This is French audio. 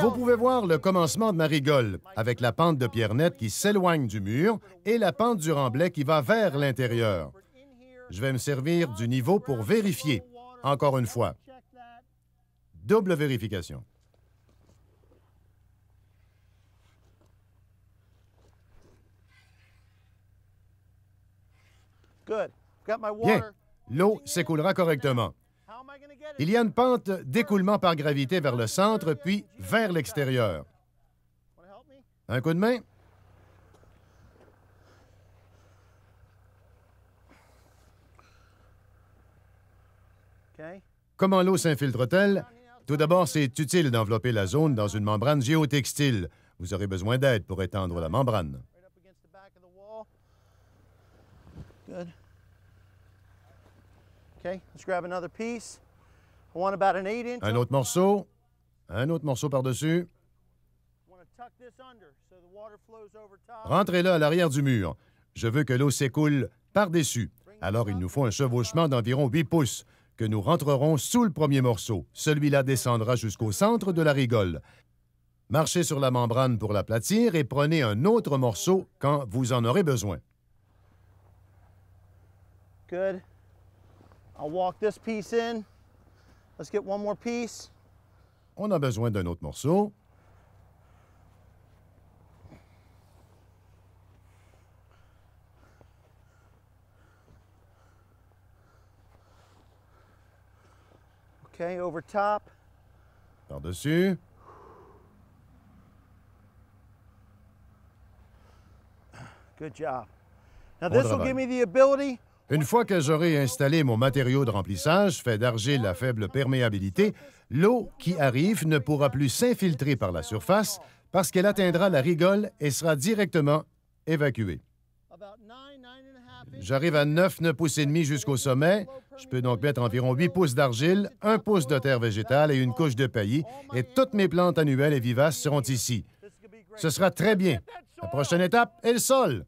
Vous pouvez voir le commencement de ma rigole, avec la pente de pierre nette qui s'éloigne du mur et la pente du remblai qui va vers l'intérieur. Je vais me servir du niveau pour vérifier, encore une fois. Double vérification. Bien, l'eau s'écoulera correctement. Il y a une pente d'écoulement par gravité vers le centre, puis vers l'extérieur. Un coup de main. Comment l'eau s'infiltre-t-elle? Tout d'abord, c'est utile d'envelopper la zone dans une membrane géotextile. Vous aurez besoin d'aide pour étendre la membrane. Un autre morceau. Un autre morceau par-dessus. Rentrez-le à l'arrière du mur. Je veux que l'eau s'écoule par-dessus. Alors il nous faut un chevauchement d'environ 8 pouces que nous rentrerons sous le premier morceau. Celui-là descendra jusqu'au centre de la rigole. Marchez sur la membrane pour l'aplatir et prenez un autre morceau quand vous en aurez besoin. Good. I'll walk this piece in. Let's get one more piece. On a besoin d'un autre morceau. Okay, over top. Par-dessus. Good job. Now this will give me the ability Une fois que j'aurai installé mon matériau de remplissage fait d'argile à faible perméabilité, l'eau qui arrive ne pourra plus s'infiltrer par la surface parce qu'elle atteindra la rigole et sera directement évacuée. J'arrive à 9, 9 pouces et demi jusqu'au sommet. Je peux donc mettre environ 8 pouces d'argile, 1 pouce de terre végétale et une couche de paillis, et toutes mes plantes annuelles et vivaces seront ici. Ce sera très bien. La prochaine étape est le sol.